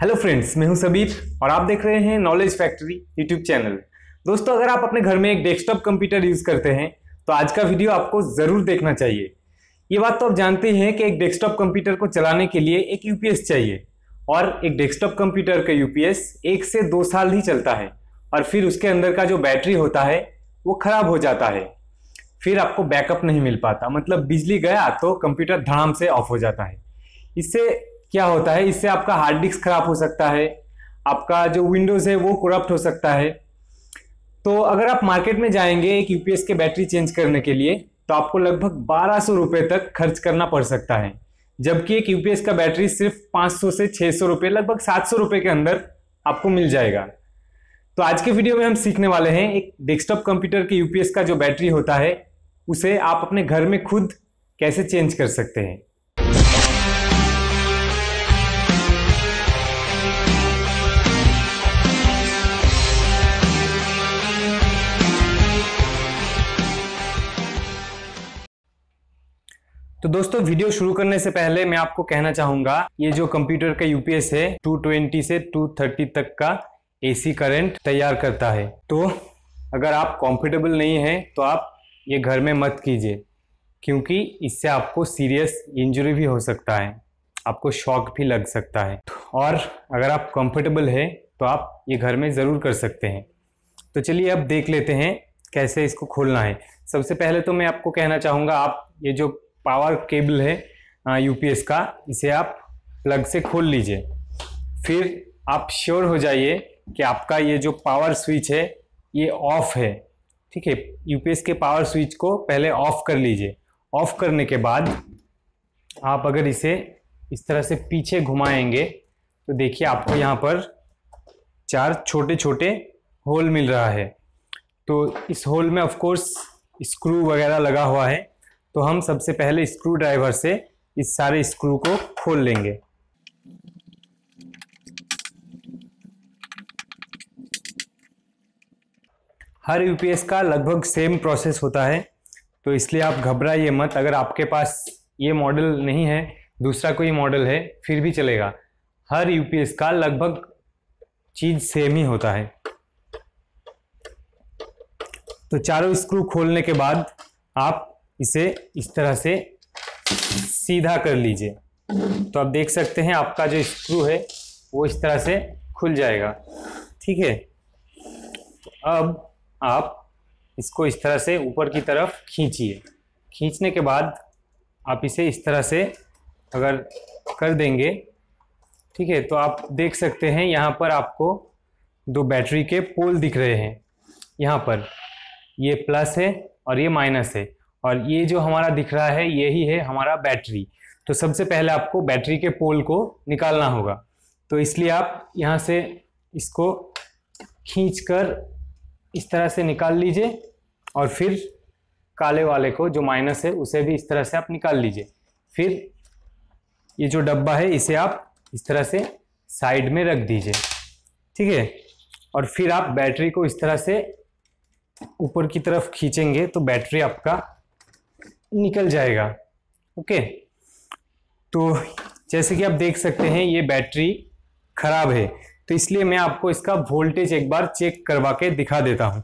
Hello friends मैं हूं सबीर और आप देख रहे हैं नॉलेज फैक्ट्री यूट्यूब चैनल दोस्तों अगर आप अपने घर में एक डेस्कटॉप कंप्यूटर यूज करते हैं तो आज का वीडियो आपको जरूर देखना चाहिए ये बात तो आप जानते हैं कि एक डेस्कटॉप कंप्यूटर को चलाने के लिए एक यूपीएस चाहिए और एक डेस्कटॉप कंप्यूटर का यूपीएस एक से दो साल ही चलता है और फिर उसके अंदर का जो बैटरी होता है वो खराब हो जाता है फिर आपको बैकअप नहीं मिल पाता मतलब बिजली गया तो कंप्यूटर धड़ाम से ऑफ हो जाता है इससे क्या होता है इससे आपका हार्ड डिस्क खराब हो सकता है आपका जो विंडोज़ है वो करप्ट हो सकता है तो अगर आप मार्केट में जाएंगे एक यूपीएस के बैटरी चेंज करने के लिए तो आपको लगभग बारह सौ रुपये तक खर्च करना पड़ सकता है जबकि एक यूपीएस का बैटरी सिर्फ पाँच सौ से छः सौ रुपये लगभग सात सौ रुपये के अंदर आपको मिल जाएगा तो आज के वीडियो में हम सीखने वाले हैं एक डेस्कटॉप कंप्यूटर के यूपीएस का जो बैटरी होता है उसे आप अपने घर में खुद कैसे चेंज कर सकते हैं तो दोस्तों वीडियो शुरू करने से पहले मैं आपको कहना चाहूंगा ये जो कंप्यूटर का यूपीएस है 220 से 230 तक का एसी करंट तैयार करता है तो अगर आप कंफर्टेबल नहीं है तो आप ये घर में मत कीजिए क्योंकि इससे आपको सीरियस इंजरी भी हो सकता है आपको शॉक भी लग सकता है और अगर आप कंफर्टेबल है तो आप ये घर में ज़रूर कर सकते हैं तो चलिए अब देख लेते हैं कैसे इसको खोलना है सबसे पहले तो मैं आपको कहना चाहूँगा आप ये जो पावर केबल है यूपीएस का इसे आप प्लग से खोल लीजिए फिर आप श्योर हो जाइए कि आपका ये जो पावर स्विच है ये ऑफ है ठीक है यूपीएस के पावर स्विच को पहले ऑफ कर लीजिए ऑफ करने के बाद आप अगर इसे इस तरह से पीछे घुमाएंगे तो देखिए आपको यहाँ पर चार छोटे छोटे होल मिल रहा है तो इस होल में ऑफ कोर्स स्क्रू वगैरह लगा हुआ है तो हम सबसे पहले स्क्रू ड्राइवर से इस सारे स्क्रू को खोल लेंगे हर यूपीएस का लगभग सेम प्रोसेस होता है तो इसलिए आप घबराइए मत अगर आपके पास ये मॉडल नहीं है दूसरा कोई मॉडल है फिर भी चलेगा हर यूपीएस का लगभग चीज़ सेम ही होता है तो चारों स्क्रू खोलने के बाद आप इसे इस तरह से सीधा कर लीजिए तो आप देख सकते हैं आपका जो स्क्रू है वो इस तरह से खुल जाएगा ठीक है तो अब आप इसको इस तरह से ऊपर की तरफ खींचिए खींचने के बाद आप इसे इस तरह से अगर कर देंगे ठीक है तो आप देख सकते हैं यहाँ पर आपको दो बैटरी के पोल दिख रहे हैं यहाँ पर ये प्लस है और ये माइनस है और ये जो हमारा दिख रहा है यही है हमारा बैटरी तो सबसे पहले आपको बैटरी के पोल को निकालना होगा तो इसलिए आप यहाँ से इसको खींच कर इस तरह से निकाल लीजिए और फिर काले वाले को जो माइनस है उसे भी इस तरह से आप निकाल लीजिए फिर ये जो डब्बा है इसे आप इस तरह से साइड में रख दीजिए ठीक है और फिर आप बैटरी को इस तरह से ऊपर की तरफ खींचेंगे तो बैटरी आपका निकल जाएगा ओके तो जैसे कि आप देख सकते हैं ये बैटरी खराब है तो इसलिए मैं आपको इसका वोल्टेज एक बार चेक करवा के दिखा देता हूँ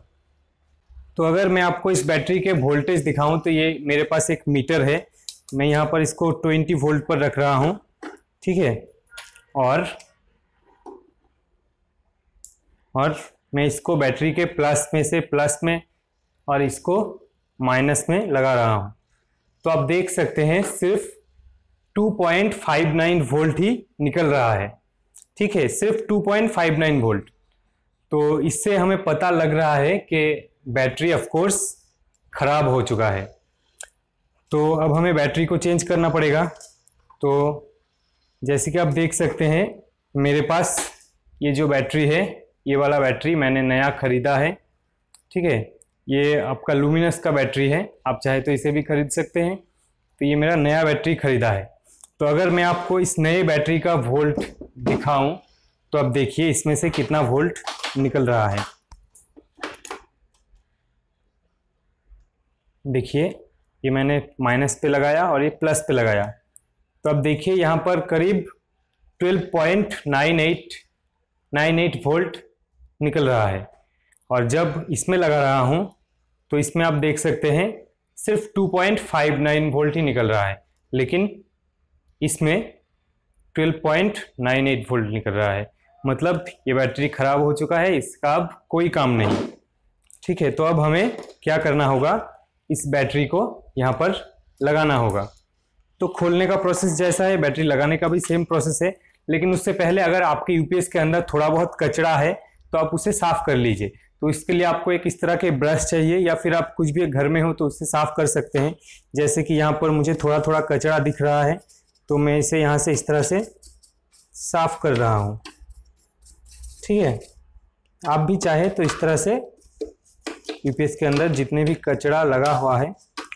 तो अगर मैं आपको इस बैटरी के वोल्टेज दिखाऊं तो ये मेरे पास एक मीटर है मैं यहाँ पर इसको 20 वोल्ट पर रख रहा हूँ ठीक है और और मैं इसको बैटरी के प्लस में से प्लस में और इसको माइनस में लगा रहा हूँ तो आप देख सकते हैं सिर्फ 2.59 वोल्ट ही निकल रहा है ठीक है सिर्फ 2.59 वोल्ट तो इससे हमें पता लग रहा है कि बैटरी ऑफ कोर्स ख़राब हो चुका है तो अब हमें बैटरी को चेंज करना पड़ेगा तो जैसे कि आप देख सकते हैं मेरे पास ये जो बैटरी है ये वाला बैटरी मैंने नया ख़रीदा है ठीक है ये आपका लुमिनस का बैटरी है आप चाहे तो इसे भी खरीद सकते हैं तो ये मेरा नया बैटरी ख़रीदा है तो अगर मैं आपको इस नए बैटरी का वोल्ट दिखाऊं तो आप देखिए इसमें से कितना वोल्ट निकल रहा है देखिए ये मैंने माइनस पे लगाया और ये प्लस पे लगाया तो अब देखिए यहाँ पर करीब नाइन एट वोल्ट निकल रहा है और जब इसमें लगा रहा हूँ तो इसमें आप देख सकते हैं सिर्फ 2.59 वोल्ट ही निकल रहा है लेकिन इसमें 12.98 वोल्ट निकल रहा है मतलब ये बैटरी ख़राब हो चुका है इसका अब कोई काम नहीं ठीक है तो अब हमें क्या करना होगा इस बैटरी को यहाँ पर लगाना होगा तो खोलने का प्रोसेस जैसा है बैटरी लगाने का भी सेम प्रोसेस है लेकिन उससे पहले अगर आपके यूपीएस के अंदर थोड़ा बहुत कचरा है तो आप उसे साफ़ कर लीजिए तो इसके लिए आपको एक इस तरह के ब्रश चाहिए या फिर आप कुछ भी घर में हो तो उससे साफ़ कर सकते हैं जैसे कि यहाँ पर मुझे थोड़ा थोड़ा कचरा दिख रहा है तो मैं इसे यहाँ से इस तरह से साफ़ कर रहा हूँ ठीक है आप भी चाहे तो इस तरह से यूपीएस के अंदर जितने भी कचरा लगा हुआ है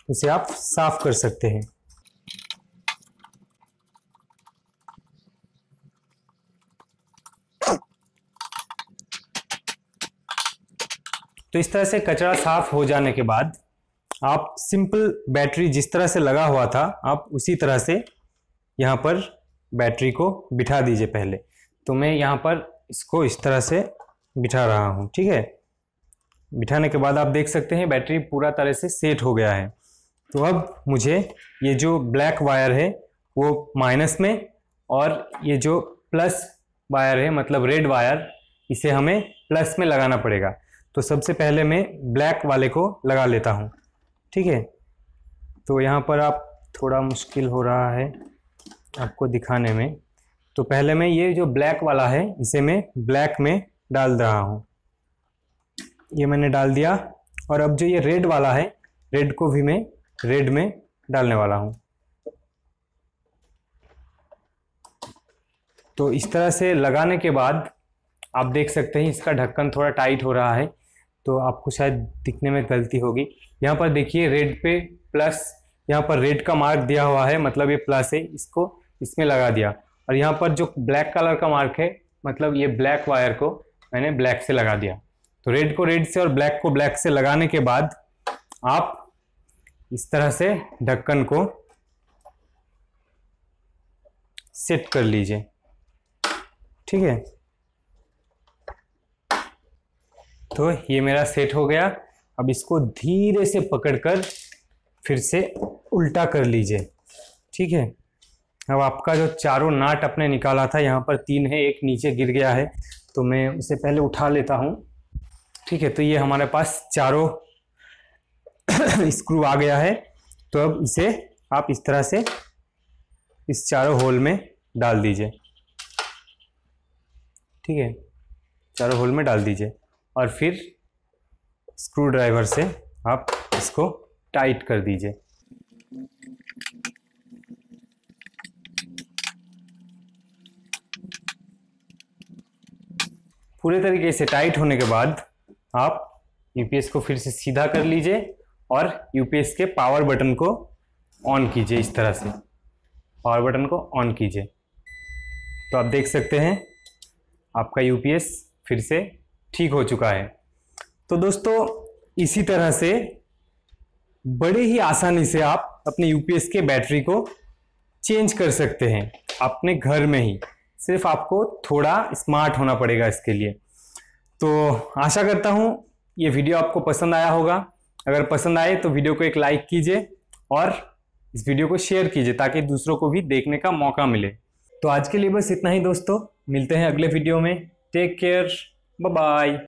उसे आप साफ़ कर सकते हैं तो इस तरह से कचरा साफ हो जाने के बाद आप सिंपल बैटरी जिस तरह से लगा हुआ था आप उसी तरह से यहाँ पर बैटरी को बिठा दीजिए पहले तो मैं यहाँ पर इसको इस तरह से बिठा रहा हूँ ठीक है बिठाने के बाद आप देख सकते हैं बैटरी पूरा तरह से सेट हो गया है तो अब मुझे ये जो ब्लैक वायर है वो माइनस में और ये जो प्लस वायर है मतलब रेड वायर इसे हमें प्लस में लगाना पड़ेगा तो सबसे पहले मैं ब्लैक वाले को लगा लेता हूँ ठीक है तो यहाँ पर आप थोड़ा मुश्किल हो रहा है आपको दिखाने में तो पहले मैं ये जो ब्लैक वाला है इसे मैं ब्लैक में डाल रहा हूँ ये मैंने डाल दिया और अब जो ये रेड वाला है रेड को भी मैं रेड में डालने वाला हूँ तो इस तरह से लगाने के बाद आप देख सकते हैं इसका ढक्कन थोड़ा टाइट हो रहा है तो आपको शायद दिखने में गलती होगी यहाँ पर देखिए रेड पे प्लस यहाँ पर रेड का मार्क दिया हुआ है मतलब ये प्लस है इसको इसमें लगा दिया और यहाँ पर जो ब्लैक कलर का मार्क है मतलब ये ब्लैक वायर को मैंने ब्लैक से लगा दिया तो रेड को रेड से और ब्लैक को ब्लैक से लगाने के बाद आप इस तरह से ढक्कन को सेट कर लीजिए ठीक है तो ये मेरा सेट हो गया अब इसको धीरे से पकड़कर फिर से उल्टा कर लीजिए ठीक है अब आपका जो चारों नाट अपने निकाला था यहाँ पर तीन है एक नीचे गिर गया है तो मैं उसे पहले उठा लेता हूँ ठीक है तो ये हमारे पास चारों स्क्रू आ गया है तो अब इसे आप इस तरह से इस चारों होल में डाल दीजिए ठीक है चारों होल में डाल दीजिए और फिर स्क्रू ड्राइवर से आप इसको टाइट कर दीजिए पूरे तरीके से टाइट होने के बाद आप यूपीएस को फिर से सीधा कर लीजिए और यूपीएस के पावर बटन को ऑन कीजिए इस तरह से पावर बटन को ऑन कीजिए तो आप देख सकते हैं आपका यूपीएस फिर से ठीक हो चुका है तो दोस्तों इसी तरह से बड़े ही आसानी से आप अपने यूपीएस के बैटरी को चेंज कर सकते हैं अपने घर में ही सिर्फ आपको थोड़ा स्मार्ट होना पड़ेगा इसके लिए तो आशा करता हूँ ये वीडियो आपको पसंद आया होगा अगर पसंद आए तो वीडियो को एक लाइक कीजिए और इस वीडियो को शेयर कीजिए ताकि दूसरों को भी देखने का मौका मिले तो आज के लिए बस इतना ही दोस्तों मिलते हैं अगले वीडियो में टेक केयर Bye bye.